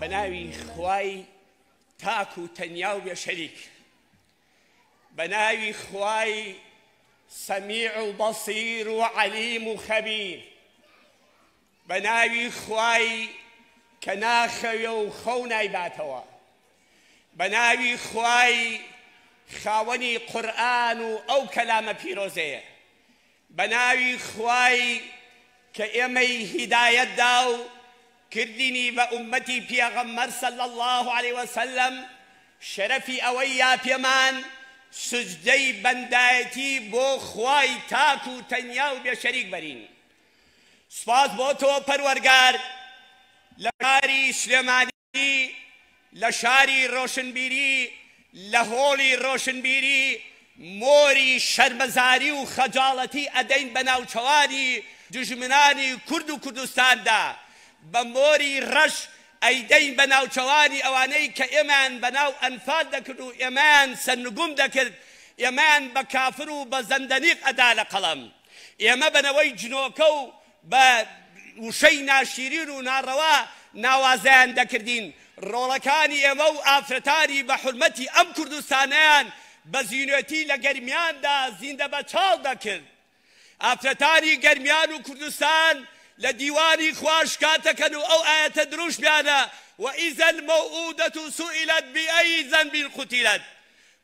بەناوی خوای تاک و تەنیا و بێ شەریک بەناوی خوای سەمیع و بەسیر و عەلیم و خەبیر بەناوی خوای کە ناخەوێ و خەو نایباتەوە بەناوی خوای خاوەنی قورآن و ئەو کەلامە پیرۆزەیە بەناوی خوای کە ئێمەی هیدایەتدا و کردینی و امتی پیغمبر صلی الله علیه و سلم شرفی اویا پیمان سجده بندایتی بو خوای تاک و تنیا و بیا شریک برین سپاس بو تو پرورگار لکاری سلیمانی لشاری روشنبیری لهولی روشنبیری مۆری شەرمەزاری و خەجاڵەتی ئەدەین بەناوچەوانی دژمنانی کورد و کوردستاندا بە مۆری ڕەش ئەیدەین بە ناوچەوانی ئەوانەی کە ئێمان بەناو ئەنفاد دەکرد و ئێمان سنگوم دەکرد ئێمان بە کافر و بە زەندەنیق ئەدا لە قەڵم ئێمە بنەوەی جنۆکە و بە وشەی ناشیرین و ناڕەوا ناوازیان دەکردین ڕۆڵەکانی ئێمە و ئافرەتانی بە حرمەتی ئەم کوردستانیان بە زیینەتی لە گەرمیاندا زیندە بە چاڵ دەکرد ئافرەتانی گەرمیان و کوردستان، لديواني دیواری خوش أو و دروش بانا وئیزە مەودەت و سوئیلت بیئی زەنبیل قوتیلت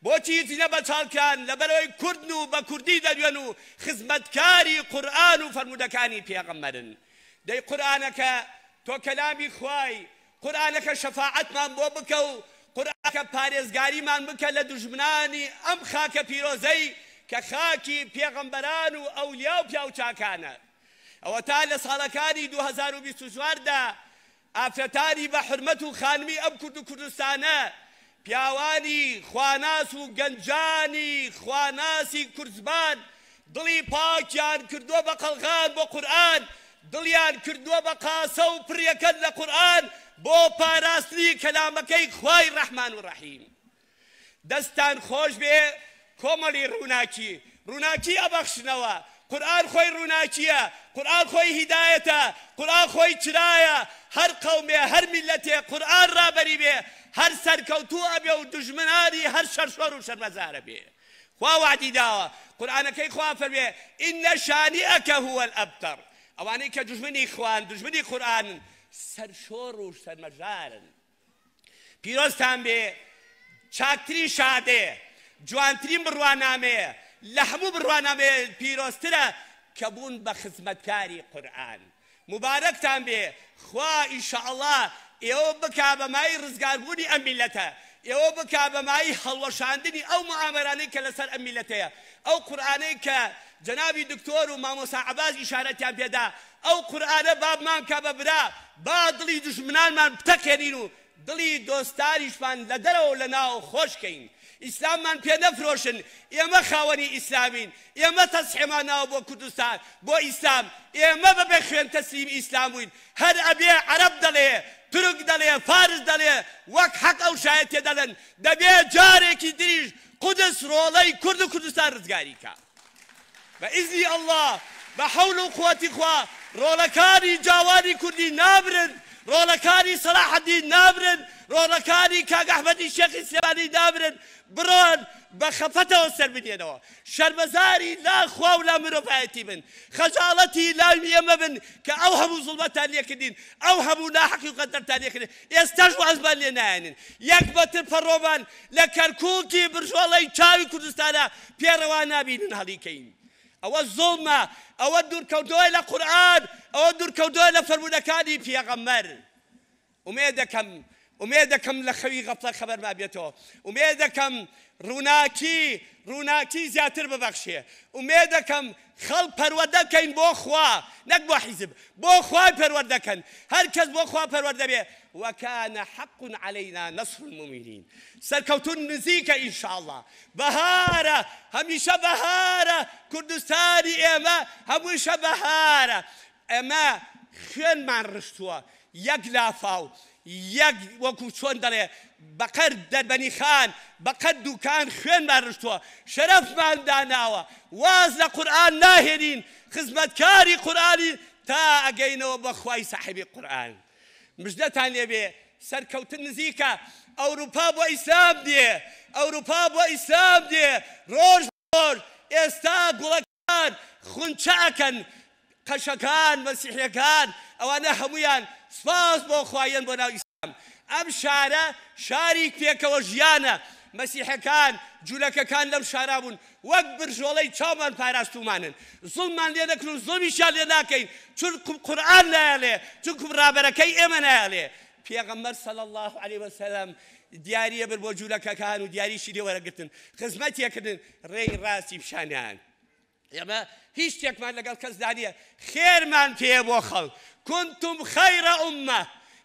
بۆچی زینە بە چاڵکان لەبەرەوەی کوردن و بە کوردی دەدوێن و خزمەتکاری قورآن و فرەرمودەکانی پێغەممەرن دەی قورآانەکە تۆ کەلامی خوای قورآانەکە شەفاعتمان بۆ بکە و قورآکە پارێزگاریمان بکە لە دژمنانی ئەم خاکە پیرۆزەی کە خاکی پێغەمبەران و ئەولیا و ئەوە تا لە ساڵەکانی 2024دا ئافرەتانی بە حرمەت و خانمی ئەم کورد و کوردستانە پیاوانی خواناس و گەنجانی خواناسی کورزبان دڵی پاکیان کردووە بە قەلغان بۆ قورآن دڵیان کردووە بە قاسە و پڕیەکەن لە قورآن بۆ پاراستنی کەلامەکەی خوای ڕەحمان و ڕەحیم دەستان خۆش بێ کۆمەڵی ڕووناکی ڕووناکی ئەبەخشنەوە قورآن خۆی ڕووناکیە قورآن خۆی هیدایەتە قورآن خۆی چرایە هەر قەومێ هەر میلەتێ قورآن ڕابەری بێ هەر سەرکەوتووە بێ و دژمناری هەر شەرشۆر و شەرمەزارە بێ خوا وعدی داوە قورآنەکەی خوا فەرمێ این شانیەکە هو الابتر، ئەوانەی کە دژمنی خوان دژمنی قورآن سەرشۆڕ و پیروز تام بێ چاکترین شاده، جوانترین مروانامه، لە هەموو بڕوانامێ پیرۆسترە کە بوون بە خزمەتکاری قورآن مبارەکتان بێ خوا ئیشعڵا ئێوە بکا بەمای ڕزگاربوونی ئەمیلەتە ئێوە بکا بەمای هەڵوەشاندنی ئەو معامرانەی کە لەسەر ئەمیلەتەیە ئەو قورآانەی کە جەناوی دکتۆر و مامۆسا عباز ئیشارەتیان پێدا ئەو قورآانە بابمان کە بەبرا با دڵی دژمنانمان بتەکێنین و دڵی دۆستاریشمان لە دەرەوە لە ناو خۆشکەین ئیسلاممان پێ نەفرۆشن ئێمە خاوەنی ئیسلامین ئێمە تەسحێماناوە بۆ کوردستان بۆ ئیسلام ئێمە بەبێ خوێن تەسلیم ئیسلام بووین هەر ئەبێ عەرب دەڵێ ترک دەڵێ فارز دەڵێ وەک حەق ئەو شایەت تێ دەڵێن دەبێ جارێکی دریژ قودس ڕۆڵەی کورد و کوردستان ڕزگاری کا بە ئیزنی ئەلله بە حەول و قوتی خوا ڕۆڵەکانی جاواری کوردی نابرن ڕۆڵەکانی سەلاحەدی نابرن ڕۆڵەکانی کاگەحمەدی شەقی سێبانی نابرن بران بخفته خەفەتەوە سەر بدێنەوە شرمزاري لا خوا ولا مرفعتي بن خجالتي لا ئێمە بن كأوهم ظلمة تانية كدين أوهم لا حق يقدر تانية كدين لێکردن عزبان وازبان يكبت نایەنن لكركوكي بەتر الله لە كردستانا بيروانا چاوی هذيكين أو الظلمة أو الدور زڵمە ئەوە دوورکەوتۆی لە قورآن ئەوە دوورکەوتۆی لە فەرمونەکانی پێغەمەر ئومێ دەکەم لە خەوی غەپڵە خەبەر ما بێتەوە ئومێ روناكي روناكي ڕووناکی ببخشه ببەخشێ ئومێ دەکەم خەڵ پەروەدەکەین بۆ خوا بو حزب بو خوا خوای كن هر كز بو خوا بي وكان حق علينا نصر المؤمنين سركوتون نزيك ان شاء الله بهاره هميشه بهاره کوردستانی اما هميشه بهاره اما خن من رشتوا لافااو یک یەک چون چۆن بقر در بنی خان بقر دوکان خوین خوێنمان شرف من داناوا واز لە قورآن ناهێنین خزمەتکاری قورآانی تا ئەگەینەوە بەخوای ساحبی قورآن مژدەتان لێبێ نزیکا اوروپا با اسلام ئیسلام اوروپا با اسلام ئیسلام روش روش استا گلکان خونچه اکن قەشەکان مەسیحیەکان ئەوانە هەمویان سپاس بۆ خوایەن بۆ ناو ئیسلام ئەم شارە شاری پێکەوە ژیانە مەسیحەکان جوولەکەکان لەم شارابوون وەک برژۆڵەی چاومان پاراستومانن زڵمان لێ نەکرن و زڵمیشان لێ ناکەین چون قورآن نایڵێ چونکم ڕابەرەکەی ئێمە نایڵێ پێغەمبەر سەل الله عليه وسلم دیاریە بر بۆ جوولەکەکان و دیاریشی لێ وەرەگرتن خزمەتیەکردن ڕێی ڕاستی پیشانیان ئێمە هیچ شتێکمان لەگەڵ کەس دانیە خێرمان پێ بۆ خەڵ كنتم خير أمة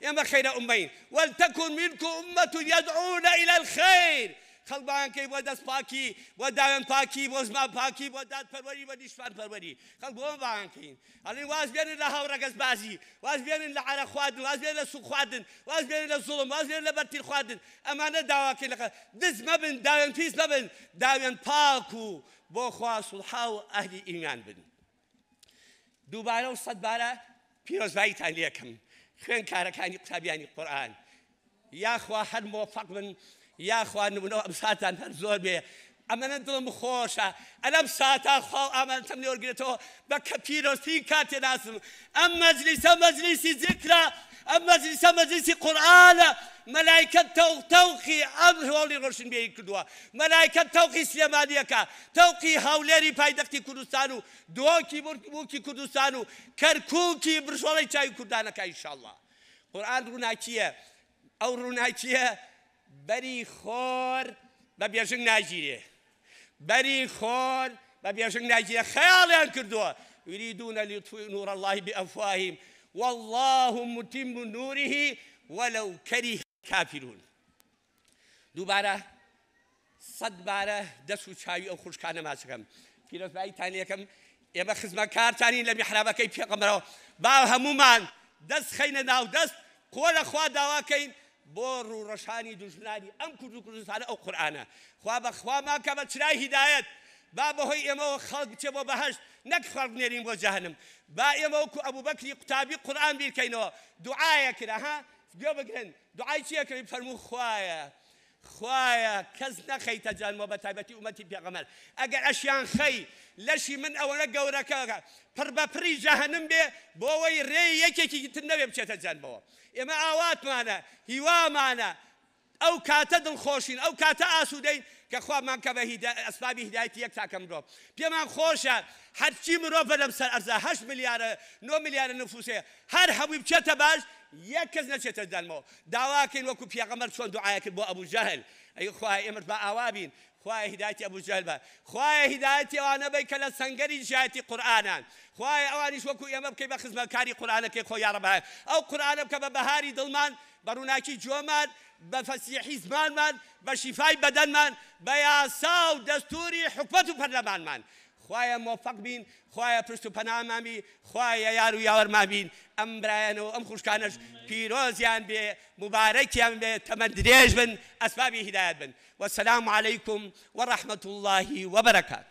يا ما خير أمين ولتكن منكم أمة يدعون إلى الخير خەڵبانکەی بۆ دەست پاکی بۆ داوێن پاکی بۆ زمان پاکی بۆ داد پەروەری بە دیشوان پەروەری خەڵ بۆ بانکەین هەڵین واز بێنن لە هاوڕەگەز بازی واز بێنن لە عرق خواردن واز بێن لە سوخ خواردن واز بێن لە زوڵم واز بێن لە بەرتیر خواردن ئەمانە داواکەی لەق دز مەبن داوێن پیس نەبن داوێن پاک و بۆ خوا سوڵحا و اهل ئیمان بن دوباره و صد باره پیروز سەدبارە پیرۆزباییتان لێکم خوێن کارەکانی قوتابیانی قورآن یاخوا هەر موفق بن یاخوا نمونەوە ئەم ساتان هەر زۆر بێ ئەمەە دڵم خۆشە ئەلم ساتا خاڵ ئامانتەم لێوەگرێتەوە بە کە پیرۆستی کاتێ ناسم ئەم مەجلیسە مەجلیسی جکرا ئەم مەجلیسە مەجلیسی قورآە مەلایکە تەوقی ئەم هەواڵی ڕۆشن بێی کردووە مەلایکە تەوقی سلێمانیەکە تەوقی هاولێری پایدەختی کوردستان و دۆکی بووکی کوردستان و کەرکووکی برژۆڵی چاوی کوردانەکە ئینشاءله قورآان ڕووناکیە ئەو ڕووناکیە بەری خۆر بە بێژنگ ناگیرێ بەری خۆر بە بێژنگ ناگیرە خەیاڵیان کردووە یریدونە لطفی نور اللهی بأفواهیم والله متم نوره ولو كره كافرون دووبارە سەد بارە دەست و چاوی ئەو خوشکانە ماچەکەم پیرۆزباییتان یەکەم ئێمە خزمەکارتانین لە میحرابەکەی پێقەمەرەوە با هەمومان دست خەینە ناو دست قول خواه دوا داواکەین بۆ ڕوڕەشانی دوژنانی ئەم کورد و کوردستانە ئەو قورآانە خوا بەخوا ماکە بە چرای هیدایەت با بەهۆی ئێمەەوە خەڵک بچێ بۆ بەهشت نەک خەڵک نێرین بۆ جاهنم با ئێمەوەکو ئەبوو بەکری قوتابی قورآان بیرکەینەوە دوعاە کراها گوێ بگرن دوعای چیەکەی فەرمو خوایە. خوایە کەس نەخەیتە جانمەوە بە تایبەتی ومەتی پێغەمەر ئەگەر ئەشیان خەی لەشی من ئەوەنە گەورەکەگە پڕ بەپری جەهنم بێ بۆ ئەوەی ڕێ یەکێکی تر نەبێ بچێتە جەنبەوە ئێمە ئاواتمانە هیوامانە ئەو کاتە دڵخۆشین ئەو کاتە ئاسوودەین کە خوامان کە بە ئەسبابی هدایەتی یەک تاکە مرۆڤ پێمان خۆشە هەرچی مرۆڤ بەلەم سەر ئەرزە هەش ملیارە نۆ ملیارە نفوسێ هەر هەمووی بچێتە باش یەک کەس نەچێتە دەنمەوە داواکەین وەکو پیاغەمەر چۆن دوعاە کرد بۆ ابو جهل ئەی خوای ئێمر بە ئاوابین خوای هدایتی ئەبوو جەلبە خوای هدایتی ئەوانە بی کە لە سنگەری ژایەتی قورآانان خوای ئەوانیش وەکو ئێمە بکەی بە خزمەکاری قورآانەکەی خۆ یاڕبە ئەو قورآانە بکە بە بەهاری دڵمان بەڕووناکی جۆمان بە فەسیحی زمانمان بە شیفای بەدەنمان بە یاسا و دەستوری و پەرلەمانمان خوایە مۆفق بین خوایە پشت و پەنامامی خوایە یار و یاوەرما بین ئەم برایەنەوە ئەم خوشکانش پیرۆزیان بێ مبارەکیان بێ تەمە درێژ بن ئەسبابی هدایت بن وەسەسلام عیکم وەڕەحمەت اللهی وەبەرەکات.